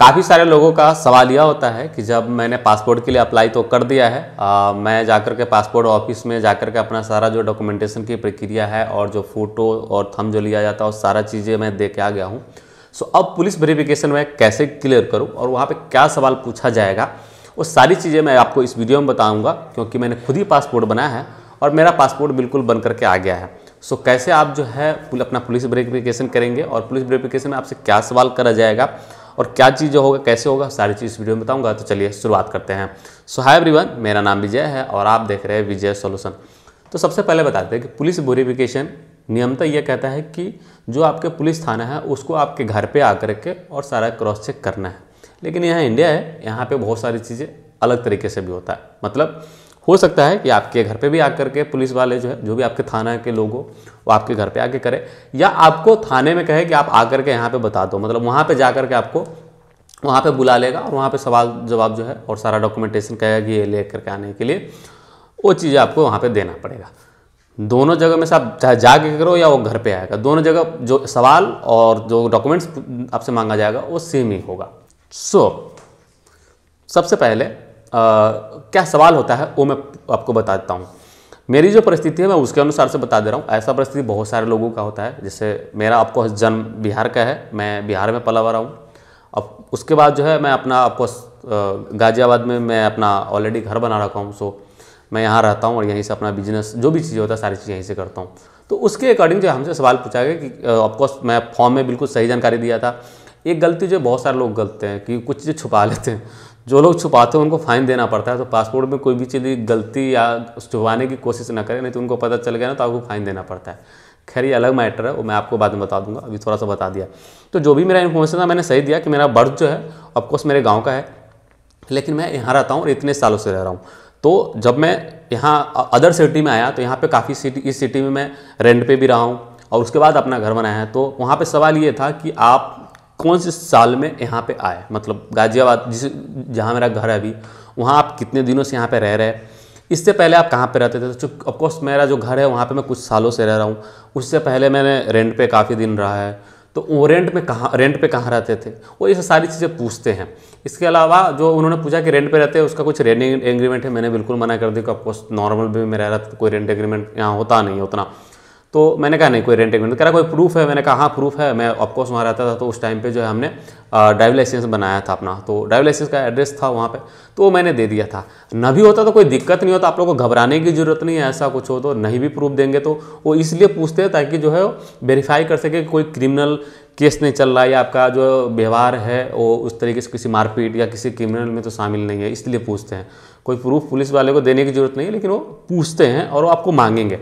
काफ़ी सारे लोगों का सवाल यह होता है कि जब मैंने पासपोर्ट के लिए अप्लाई तो कर दिया है आ, मैं जाकर के पासपोर्ट ऑफिस में जाकर के अपना सारा जो डॉक्यूमेंटेशन की प्रक्रिया है और जो फ़ोटो और थम जो लिया जाता है और सारा चीज़ें मैं दे के आ गया हूँ सो अब पुलिस वेरिफिकेशन में कैसे क्लियर करूँ और वहाँ पर क्या सवाल पूछा जाएगा वो सारी चीज़ें मैं आपको इस वीडियो में बताऊँगा क्योंकि मैंने खुद ही पासपोर्ट बनाया है और मेरा पासपोर्ट बिल्कुल बन करके आ गया है सो so, कैसे आप जो है अपना पुलिस वेरिफिकेशन करेंगे और पुलिस वेरिफिकेशन में आपसे क्या सवाल करा जाएगा और क्या चीज़ होगा कैसे होगा सारी चीज़ वीडियो में बताऊँगा तो चलिए शुरुआत करते हैं सो हाय एवरीवन मेरा नाम विजय है और आप देख रहे हैं विजय सोल्यूशन तो सबसे पहले बताते हैं कि पुलिस वेरिफिकेशन नियमता यह कहता है कि जो आपके पुलिस थाना है उसको आपके घर पे आकर के और सारा क्रॉस चेक करना है लेकिन यहाँ इंडिया है यहाँ पे बहुत सारी चीज़ें अलग तरीके से भी होता है मतलब हो सकता है कि आपके घर पे भी आकर के पुलिस वाले जो है जो भी आपके थाना के लोग हो वो आपके घर पे आके करे या आपको थाने में कहे कि आप आकर के यहाँ पे बता दो मतलब वहाँ पे जा के आपको वहाँ पे बुला लेगा और वहाँ पे सवाल जवाब जो है और सारा डॉक्यूमेंटेशन कहेगा कि ये ले करके आने के लिए वो चीज़ आपको वहाँ पर देना पड़ेगा दोनों जगह में से आप चाहे जाके करो या वो घर पर आएगा दोनों जगह जो सवाल और जो डॉक्यूमेंट्स आपसे मांगा जाएगा वो सेम ही होगा सो सबसे पहले क्या सवाल होता है वो मैं आपको बता देता हूँ मेरी जो परिस्थिति है मैं उसके अनुसार से बता दे रहा हूँ ऐसा परिस्थिति बहुत सारे लोगों का होता है जैसे मेरा आपको जन्म बिहार का है मैं बिहार में पला हुआ रहा हूँ अब उसके बाद जो है मैं अपना आपको गाज़ियाबाद में मैं अपना ऑलरेडी घर बना रखा हूँ सो मैं यहाँ रहता हूँ और यहीं से अपना बिजनेस जो भी चीज़ें होता है सारी चीज़ यहीं से करता हूँ तो उसके अकॉर्डिंग जो हमसे सवाल पूछा गया कि ऑफकोर्स मैं फॉर्म में बिल्कुल सही जानकारी दिया था एक गलती जो बहुत सारे लोग गलते हैं कि कुछ चीज़ें छुपा लेते हैं जो लोग छुपाते हैं उनको फाइन देना पड़ता है तो पासपोर्ट में कोई भी चीज़ गलती या छुपाने की कोशिश ना करें नहीं तो उनको पता चल गया ना तो आपको फाइन देना पड़ता है खैर ये अलग मैटर है वो मैं आपको बाद में बता दूंगा अभी थोड़ा सा बता दिया तो जो भी मेरा इन्फॉर्मेशन था मैंने सही दिया कि मेरा बर्थ जो है ऑफकोर्स मेरे गाँव का है लेकिन मैं यहाँ रहता हूँ और इतने सालों से रह रहा हूँ तो जब मैं यहाँ अदर सिटी में आया तो यहाँ पर काफ़ी सिटी इस सिटी में मैं रेंट पर भी रहा हूँ और उसके बाद अपना घर बनाया है तो वहाँ पर सवाल ये था कि आप कौन से साल में यहाँ पे आए मतलब गाजियाबाद जिस जहाँ मेरा घर है अभी वहाँ आप कितने दिनों से यहाँ पे रह रहे हैं इससे पहले आप कहाँ पे रहते थे तो ऑफकोर्स मेरा जो घर है वहाँ पे मैं कुछ सालों से रह रहा हूँ उससे पहले मैंने रेंट पे काफ़ी दिन रहा है तो वो रेंट में कहाँ रेंट पे कहाँ रहते थे वो ये सारी चीज़ें पूछते हैं इसके अलावा जो उन्होंने पूछा कि रेंट पे रहते हैं उसका कुछ रेंट एग्रीमेंट है मैंने बिल्कुल मना कर दिया कि ऑफकोर्स नॉर्मल भी मैं रह रहा था तो कोई रेंट एग्रीमेंट यहाँ होता नहीं उतना तो मैंने कहा नहीं कोई रेंट एग्रीमेंट कह रहा कोई प्रूफ है मैंने कहा हाँ प्रूफ है मैं ऑफकोर्स वहाँ रहता था तो उस टाइम पे जो है हमने ड्राइव लाइसेंस बनाया था अपना तो ड्राइव लाइसेंस का एड्रेस था वहाँ पे तो वो मैंने दे दिया था न भी होता तो कोई दिक्कत नहीं होता आप लोग को घबराने की जरूरत नहीं है ऐसा कुछ हो तो नहीं भी प्रूफ देंगे तो वो इसलिए पूछते हैं ताकि जो है वेरीफाई कर सके कोई क्रिमिनल केस नहीं चल रहा है या आपका जो व्यवहार है वो उस तरीके से किसी मारपीट या किसी क्रिमिनल में तो शामिल नहीं है इसलिए पूछते हैं कोई प्रूफ पुलिस वाले को देने की जरूरत नहीं है लेकिन वो पूछते हैं और वो आपको मांगेंगे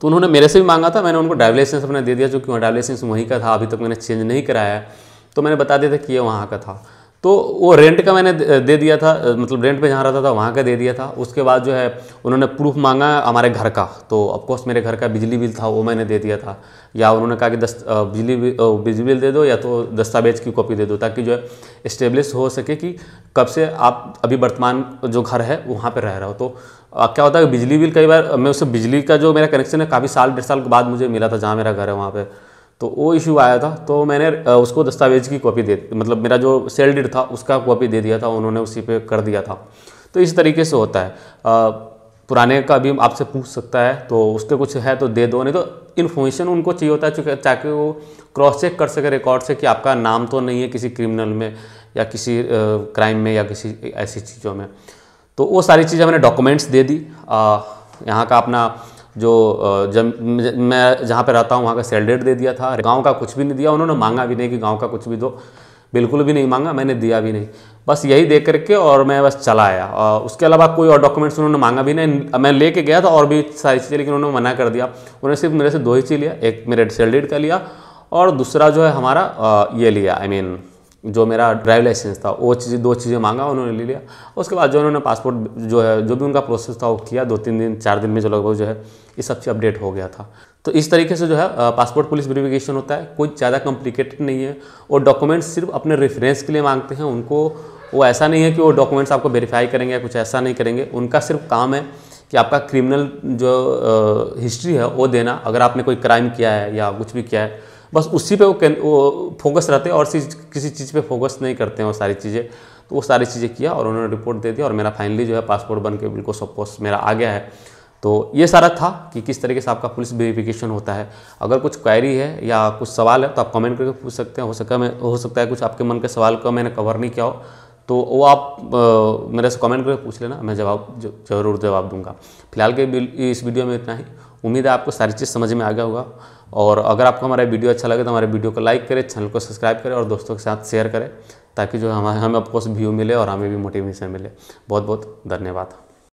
तो उन्होंने मेरे से भी मांगा था मैंने उनको ड्राइव लाइसेंस अपना दे दिया जो कि ड्राइव लाइसेंस वहीं का था अभी तक मैंने चेंज नहीं कराया है तो मैंने बता दिया था कि ये वहाँ का था तो वो रेंट का मैंने दे दिया था मतलब रेंट पे जहाँ रहता था वहाँ का दे दिया था उसके बाद जो है उन्होंने प्रूफ मांगा हमारे घर का तो ऑफकोर्स मेरे घर का बिजली बिल था वो मैंने दे दिया था या उन्होंने कहा कि दस बिजली बिल बिजली बिल दे दो या तो दस्तावेज की कॉपी दे दो ताकि जो है इस्टेब्लिश हो सके कि कब से आप अभी वर्तमान जो घर है वहाँ पर रह रहे हो तो क्या होता है बिजली बिल कई बार मैं उससे बिजली का जो मेरा कनेक्शन है काफ़ी साल डेढ़ साल के बाद मुझे मिला था जहाँ मेरा घर है वहाँ पर तो वो इशू आया था तो मैंने उसको दस्तावेज की कॉपी दे मतलब मेरा जो सेल डेट था उसका कॉपी दे दिया था उन्होंने उसी पर कर दिया था तो इस तरीके से होता है पुराने का भी आपसे पूछ सकता है तो उसके कुछ है तो दे दो नहीं तो इन्फॉर्मेशन उनको चाहिए होता है चूँकि ताकि वो क्रॉस चेक कर सके रिकॉर्ड से कि आपका नाम तो नहीं है किसी क्रिमिनल में या किसी क्राइम में या किसी ऐसी चीज़ों में तो वो सारी चीज़ें मैंने डॉक्यूमेंट्स दे दी यहाँ का अपना जो जब मैं जहाँ पर रहता हूँ वहाँ का सैलरेट दे दिया था गाँव का कुछ भी नहीं दिया उन्होंने मांगा भी नहीं कि गाँव का कुछ भी दो बिल्कुल भी नहीं मांगा मैंने दिया भी नहीं बस यही देख करके और मैं बस चला आया और उसके अलावा कोई और डॉक्यूमेंट्स उन्होंने मांगा भी नहीं मैं लेके गया था और भी सारी चीज़ें लेकिन उन्होंने मना कर दिया उन्होंने सिर्फ मेरे से दो ही चीज़ लिया एक मेरे सेल का लिया और दूसरा जो है हमारा ये लिया आई I मीन mean, जो मेरा ड्राइव लाइसेंस था वो चीज़ दो चीज़ें मांगा उन्होंने ले लिया उसके बाद जो उन्होंने पासपोर्ट जो है जो भी उनका प्रोसेस था वो किया दो तीन दिन चार दिन में जो लगभग जो है इस सब चीज़ अपडेट हो गया था तो इस तरीके से जो है पासपोर्ट पुलिस वेरिफिकेशन होता है कोई ज़्यादा कॉम्प्लिकेटेड नहीं है और डॉक्यूमेंट्स सिर्फ अपने रेफरेंस के लिए मांगते हैं उनको वो ऐसा नहीं है कि वो डॉक्यूमेंट्स आपको वेरीफाई करेंगे या कुछ ऐसा नहीं करेंगे उनका सिर्फ काम है कि आपका क्रिमिनल जो हिस्ट्री है वो देना अगर आपने कोई क्राइम किया है या कुछ भी किया है बस उसी पे वो वो फोकस रहते हैं और किसी चीज़ पे फोकस नहीं करते हैं वो सारी चीज़ें तो वो सारी चीज़ें किया और उन्होंने रिपोर्ट दे दी और मेरा फाइनली जो है पासपोर्ट बन के बिल्कुल सब मेरा आ गया है तो ये सारा था कि किस तरीके से आपका पुलिस वेरिफिकेशन होता है अगर कुछ क्वायरी है या कुछ सवाल है तो आप कमेंट करके पूछ सकते हैं हो सकता है हो सकता है कुछ आपके मन के सवाल का मैंने कवर नहीं किया हो तो वो आप आ, मेरे से कमेंट करके पूछ लेना मैं जवाब ज़रूर जवाब दूंगा फिलहाल के इस वीडियो में इतना ही उम्मीद है आपको सारी चीज़ समझ में आ गया होगा और अगर आपको हमारा वीडियो अच्छा लगे तो हमारे वीडियो को लाइक करें चैनल को सब्सक्राइब करें और दोस्तों के साथ शेयर करें ताकि जो हमारे हमें ऑफकोर्स व्यू मिले और हमें भी मोटिवेशन मिले बहुत बहुत धन्यवाद